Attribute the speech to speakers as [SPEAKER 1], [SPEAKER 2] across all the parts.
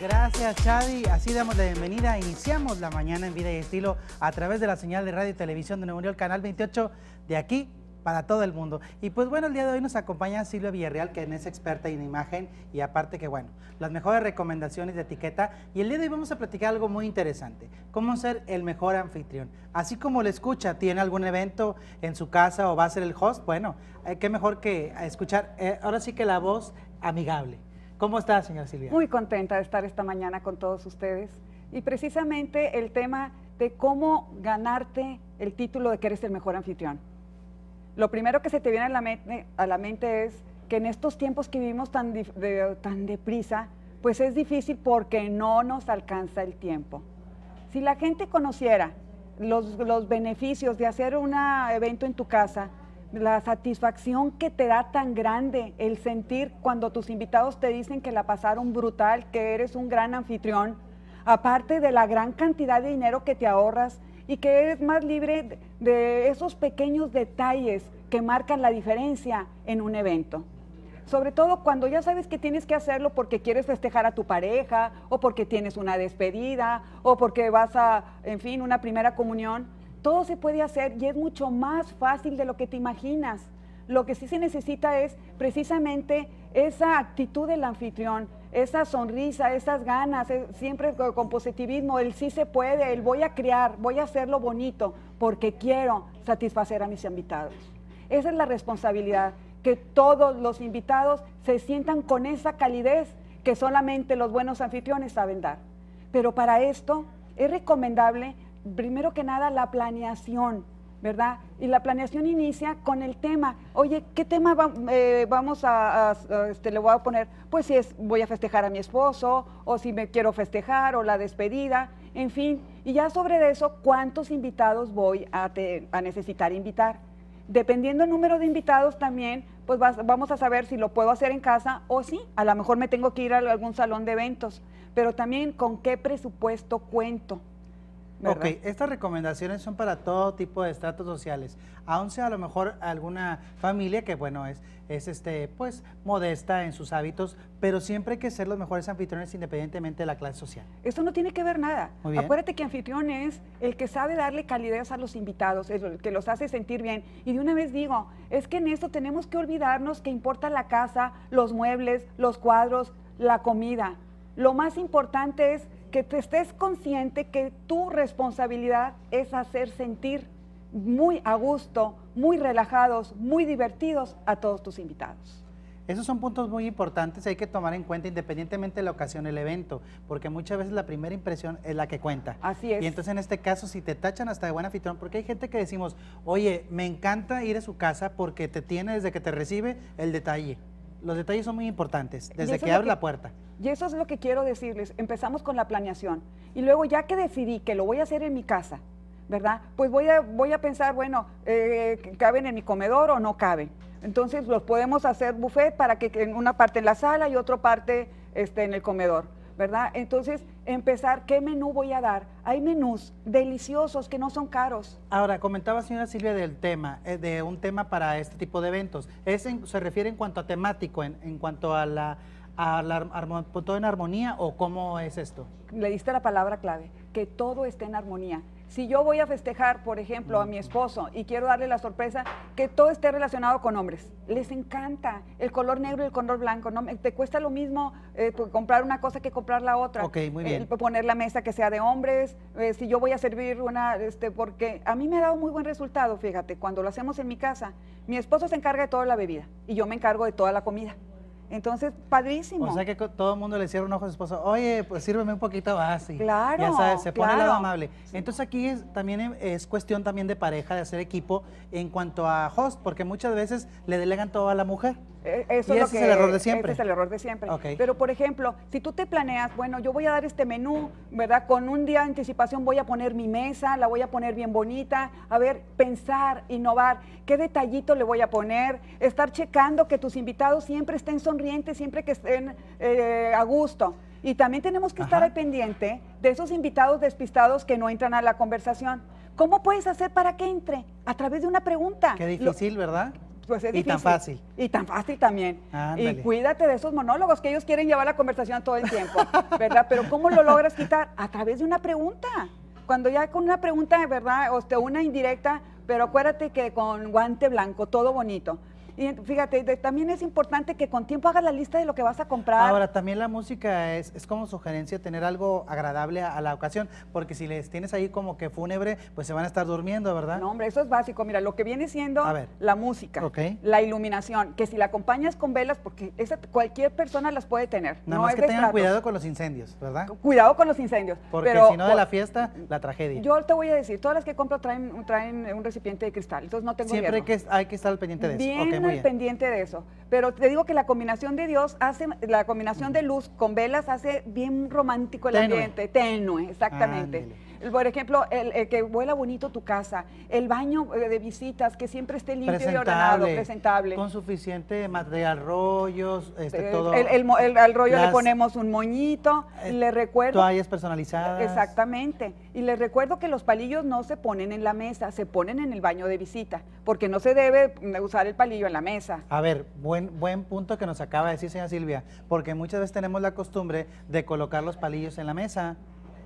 [SPEAKER 1] Gracias, Chadi. Así damos la bienvenida. Iniciamos la mañana en Vida y Estilo a través de la señal de radio y televisión de Nuevo León, Canal 28, de aquí para todo el mundo. Y pues bueno, el día de hoy nos acompaña Silvia Villarreal, que es experta en imagen y aparte que bueno, las mejores recomendaciones de etiqueta. Y el día de hoy vamos a platicar algo muy interesante, cómo ser el mejor anfitrión. Así como le escucha, tiene algún evento en su casa o va a ser el host, bueno, eh, qué mejor que escuchar, eh, ahora sí que la voz amigable. ¿Cómo estás, señora Silvia? Muy
[SPEAKER 2] contenta de estar esta mañana con todos ustedes. Y precisamente el tema de cómo ganarte el título de que eres el mejor anfitrión. Lo primero que se te viene a la mente, a la mente es que en estos tiempos que vivimos tan, tan deprisa, pues es difícil porque no nos alcanza el tiempo. Si la gente conociera los beneficios de hacer un evento en tu casa, la satisfacción que te da tan grande el sentir cuando tus invitados te dicen que la pasaron brutal, que eres un gran anfitrión, aparte de la gran cantidad de dinero que te ahorras y que eres más libre de esos pequeños detalles que marcan la diferencia en un evento. Sobre todo cuando ya sabes que tienes que hacerlo porque quieres festejar a tu pareja o porque tienes una despedida o porque vas a, en fin, una primera comunión todo se puede hacer y es mucho más fácil de lo que te imaginas. Lo que sí se necesita es precisamente esa actitud del anfitrión, esa sonrisa, esas ganas, eh, siempre con positivismo, el sí se puede, el voy a crear, voy a hacerlo bonito, porque quiero satisfacer a mis invitados. Esa es la responsabilidad, que todos los invitados se sientan con esa calidez que solamente los buenos anfitriones saben dar. Pero para esto es recomendable primero que nada, la planeación, ¿verdad? Y la planeación inicia con el tema. Oye, ¿qué tema eh, vamos a, este, le voy a poner? Pues si es, voy a festejar a mi esposo, o si me quiero festejar, o la despedida, en fin. Y ya sobre eso, ¿cuántos invitados voy a, a necesitar invitar? Dependiendo el número de invitados también, pues vamos a saber si lo puedo hacer en casa o sí, a lo mejor me tengo que ir a algún salón de eventos, pero también con qué presupuesto cuento
[SPEAKER 1] Ok, estas recomendaciones son para todo tipo de estratos sociales, aun sea a lo mejor alguna familia que, bueno, es, es este, pues, modesta en sus hábitos, pero siempre hay que ser los mejores anfitriones independientemente de la clase social.
[SPEAKER 2] Esto no tiene que ver nada. Acuérdate que anfitrión es el que sabe darle calidez a los invitados, es el que los hace sentir bien. Y de una vez digo, es que en esto tenemos que olvidarnos que importa la casa, los muebles, los cuadros, la comida. Lo más importante es que te estés consciente que tu responsabilidad es hacer sentir muy a gusto, muy relajados, muy divertidos a todos tus
[SPEAKER 1] invitados. Esos son puntos muy importantes hay que tomar en cuenta independientemente de la ocasión, el evento, porque muchas veces la primera impresión es la que cuenta. Así es. Y entonces en este caso, si te tachan hasta de buen anfitrión, porque hay gente que decimos, oye, me encanta ir a su casa porque te tiene desde que te recibe el detalle los detalles son muy importantes, desde que abre la puerta.
[SPEAKER 2] Y eso es lo que quiero decirles. Empezamos con la planeación. Y luego, ya que decidí que lo voy a hacer en mi casa, ¿verdad? Pues voy a, voy a pensar, bueno, eh, ¿caben en mi comedor o no caben? Entonces los podemos hacer buffet para que en una parte en la sala y otra parte este, en el comedor, ¿verdad? Entonces empezar qué menú voy a dar. Hay menús deliciosos que no son caros.
[SPEAKER 1] Ahora, comentaba señora Silvia del tema, eh, de un tema para este tipo de eventos. ¿Se refiere en cuanto a temático, en, en cuanto a la, la, todo en armonía o cómo es esto?
[SPEAKER 2] Le diste la palabra clave, que todo esté en armonía. Si yo voy a festejar, por ejemplo, a mi esposo y quiero darle la sorpresa que todo esté relacionado con hombres, les encanta el color negro y el color blanco. ¿no? Te cuesta lo mismo eh, comprar una cosa que comprar la otra. Ok, muy eh, bien. poner la mesa que sea de hombres. Eh, si yo voy a servir una, este, porque a mí me ha dado muy buen resultado, fíjate, cuando lo hacemos en mi casa, mi esposo se encarga de toda la bebida y yo me encargo de toda la comida. Entonces, padrísimo. O sea que
[SPEAKER 1] todo el mundo le cierra un ojo a su esposo, oye, pues sírveme un poquito así claro. Ya sabes, se pone algo amable. Entonces aquí es, también em, es cuestión también de pareja, de hacer equipo en cuanto a host, porque muchas veces le delegan todo a la mujer.
[SPEAKER 2] Eh, eso es es el error de siempre. es el error de siempre. Pero, por ejemplo, si tú te planeas, bueno, yo voy a dar este menú, ¿verdad? Con un día de anticipación voy a poner mi mesa, la voy a poner bien bonita. A ver, pensar, innovar, qué detallito le voy a poner, estar checando que tus invitados siempre estén sonrientes, siempre que estén eh, a gusto. Y también tenemos que estar al pendiente de esos invitados despistados que no entran a la conversación. ¿Cómo puedes hacer para que entre? A través de una pregunta. Qué difícil, ¿verdad? Pues y tan fácil. Y tan fácil también. Y cuídate de esos monólogos que ellos quieren llevar la conversación todo el tiempo, ¿verdad? Pero ¿cómo lo logras quitar? A través de una pregunta. Cuando ya con una pregunta, ¿verdad? O este, una indirecta, pero acuérdate que con guante blanco, todo bonito. Y fíjate, también es importante que con tiempo hagas la lista de lo que vas a comprar. Ahora,
[SPEAKER 1] también la música es, es como sugerencia tener algo agradable a, la ocasión, porque si les tienes ahí como que fúnebre, pues se van a estar durmiendo, ¿verdad? No, hombre, eso es básico. Mira, lo que viene siendo la música, la iluminación, que si la
[SPEAKER 2] acompañas con velas, porque esa, cualquier persona las puede tener. Nada más que tengan cuidado
[SPEAKER 1] con los incendios, ¿verdad?
[SPEAKER 2] Cuidado con los incendios. Porque si no, de la
[SPEAKER 1] fiesta, la tragedia.
[SPEAKER 2] Yo te voy a decir, todas las que compro traen, traen un recipiente de cristal, entonces no tengo Siempre
[SPEAKER 1] hay que estar al pendiente de eso. Bien
[SPEAKER 2] pendiente de eso. Pero te digo que la combinación de Dios hace, la combinación de luz con velas hace bien romántico el ambiente, tenue, exactamente. Por ejemplo, el, que vuela bonito tu casa, el baño eh, de visitas que siempre esté limpio y ordenado, presentable. Con
[SPEAKER 1] suficiente material, rollos, este, eh, todo. al rollo le ponemos
[SPEAKER 2] un moñito, eh, le recuerdo. Toallas
[SPEAKER 1] personalizadas.
[SPEAKER 2] Exactamente. Y les recuerdo que los palillos no se ponen en la mesa, se ponen en el baño de visita, porque no se debe usar el palillo en la mesa.
[SPEAKER 1] A ver, buen, buen punto que nos acaba de decir, señora Silvia, porque muchas veces tenemos la costumbre de colocar los palillos en la mesa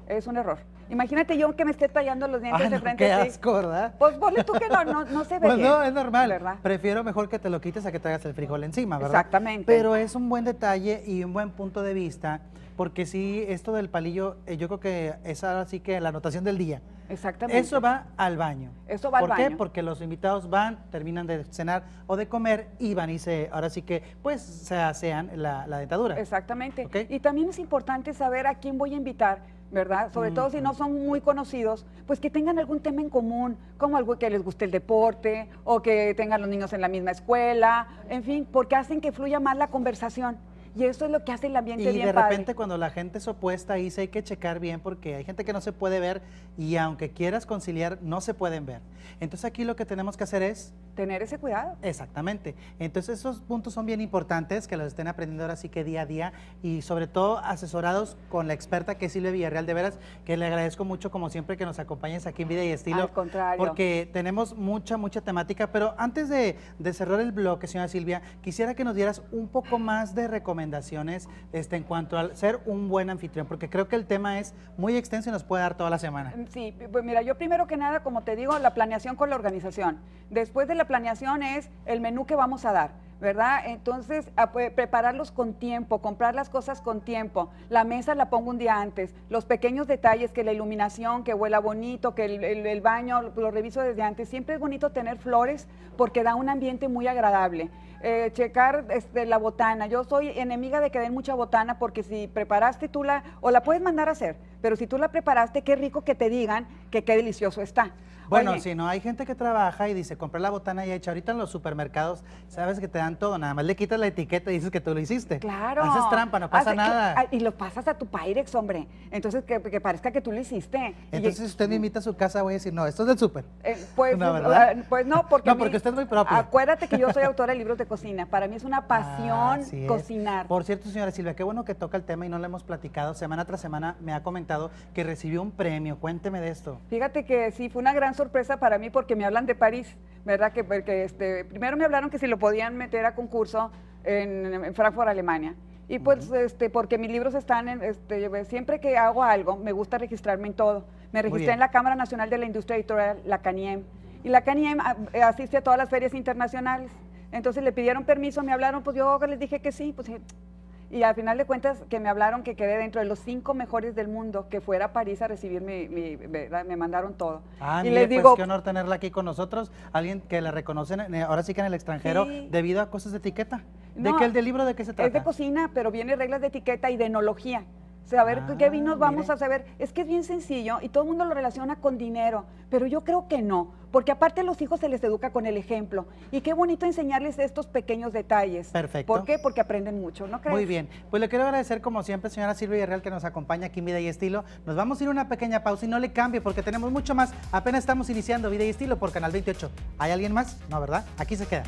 [SPEAKER 1] es un error.
[SPEAKER 2] Imagínate yo que me esté tallando los dientes ah, de frente. No, qué
[SPEAKER 1] asco, ¿verdad? Pues vos tú que no, no, no se ve. Pues no, es normal. Prefiero mejor que te lo quites a que te hagas el frijol encima, ¿verdad? Exactamente. Pero es un buen detalle y un buen punto de vista, porque sí, esto del palillo, eh, yo creo que es ahora sí que la anotación del día. Exactamente. Eso va al baño. Eso va al baño. ¿Por qué? Porque los invitados van, terminan de cenar o de comer y van y se, ahora sí que, pues, se hacen la, la dentadura.
[SPEAKER 2] Exactamente. Y también es importante saber a quién voy a invitar ¿verdad? Sobre todo si no son muy conocidos, pues que tengan algún tema en común, como algo que les guste el deporte o que tengan los niños en la misma escuela, en fin, porque hacen que fluya más la conversación. Y eso es lo que hace el ambiente y bien Y de repente
[SPEAKER 1] cuando la gente es opuesta ahí se hay que checar bien porque hay gente que no se puede ver y aunque quieras conciliar, no se pueden ver. Entonces aquí lo que tenemos que hacer es... Tener ese cuidado. Exactamente. Entonces esos puntos son bien importantes que los estén aprendiendo ahora sí que día a día y sobre todo asesorados con la experta que es Silvia Villarreal, de veras, que le agradezco mucho como siempre que nos acompañes aquí en Vida y Estilo. Al contrario. Porque tenemos mucha, mucha temática, pero antes de, de cerrar el bloque, señora Silvia, quisiera que nos dieras un poco más de recomendaciones recomendaciones este, en cuanto al ser un buen anfitrión? Porque creo que el tema es muy extenso y nos puede dar toda la semana.
[SPEAKER 2] Mm, sí, pues mira, yo primero que nada, como te digo, la planeación con la organización. Después de la planeación es el menú que vamos a dar ¿verdad? Entonces, prepararlos con tiempo, comprar las cosas con tiempo. La mesa la pongo un día antes. Los pequeños detalles, que la iluminación, que huela bonito, que el, baño, lo, reviso desde antes. Siempre es bonito tener flores porque da un ambiente muy agradable. Eh, checar este, la botana. Yo soy enemiga de que den mucha botana porque si preparaste tú la, o la puedes mandar a hacer pero si tú la preparaste, qué rico que te digan que qué delicioso está.
[SPEAKER 1] Bueno, si no, hay gente que trabaja y dice, compré la botana ya hecha. Ahorita en los supermercados sabes que te dan todo, nada más le quitas la etiqueta y dices que tú lo hiciste. Claro. Haces trampa, no pasa nada.
[SPEAKER 2] y lo pasas a tu Pyrex, hombre. Entonces, que, parezca que tú lo hiciste. Entonces, si usted me invita
[SPEAKER 1] a su casa, voy a decir, no, esto es del súper.
[SPEAKER 2] Eh, pues, eh, pues, no, porque...
[SPEAKER 1] usted es muy propio. Acuérdate
[SPEAKER 2] que yo soy autora de libros de cocina. Para mí es una pasión cocinar.
[SPEAKER 1] Por cierto, señora Silvia, qué bueno que toca el tema y no lo hemos platicado. Semana tras semana me ha comentado que recibió un premio. Cuénteme de esto.
[SPEAKER 2] Fíjate que sí, fue una gran sorpresa para mí porque me hablan de París, ¿verdad? Que, porque este, primero me hablaron que si lo podían meter a concurso en, Frankfurt, Alemania. Y pues, este, porque mis libros están, en, este, siempre que hago algo, me gusta registrarme en todo. Me registré en la Cámara Nacional de la Industria Editorial, la CANIEM. Y la CANIEM ah, eh, asiste a todas las ferias internacionales. Entonces le pidieron permiso, me hablaron, pues yo les dije que sí, pues y al final de cuentas, que me hablaron que quedé dentro de los cinco mejores del mundo, que fuera a París a recibir mi, me mandaron todo.
[SPEAKER 1] Ah, y pues, digo, pues qué honor tenerla aquí con nosotros, alguien que la reconoce ahora sí que en el extranjero debido a cosas de etiqueta. ¿De qué el del libro de qué se trata? Es de
[SPEAKER 2] cocina, pero viene reglas de etiqueta y de enología. A ver, qué vinos ah, vamos a saber. Es que es bien sencillo y todo el mundo lo relaciona con dinero, pero yo creo que no, porque aparte a los hijos se les educa con el ejemplo. Y qué bonito enseñarles estos pequeños detalles. Perfecto.
[SPEAKER 1] ¿Por qué? Porque aprenden mucho, ¿no crees? Muy bien. Pues le quiero agradecer como siempre, señora Silvia Villarreal, que nos acompaña aquí en Vida y Estilo. Nos vamos a ir a una pequeña pausa y no le cambie porque tenemos mucho más. Apenas estamos iniciando Vida y Estilo por Canal 28. ¿Hay alguien más? No, ¿verdad? Aquí se queda.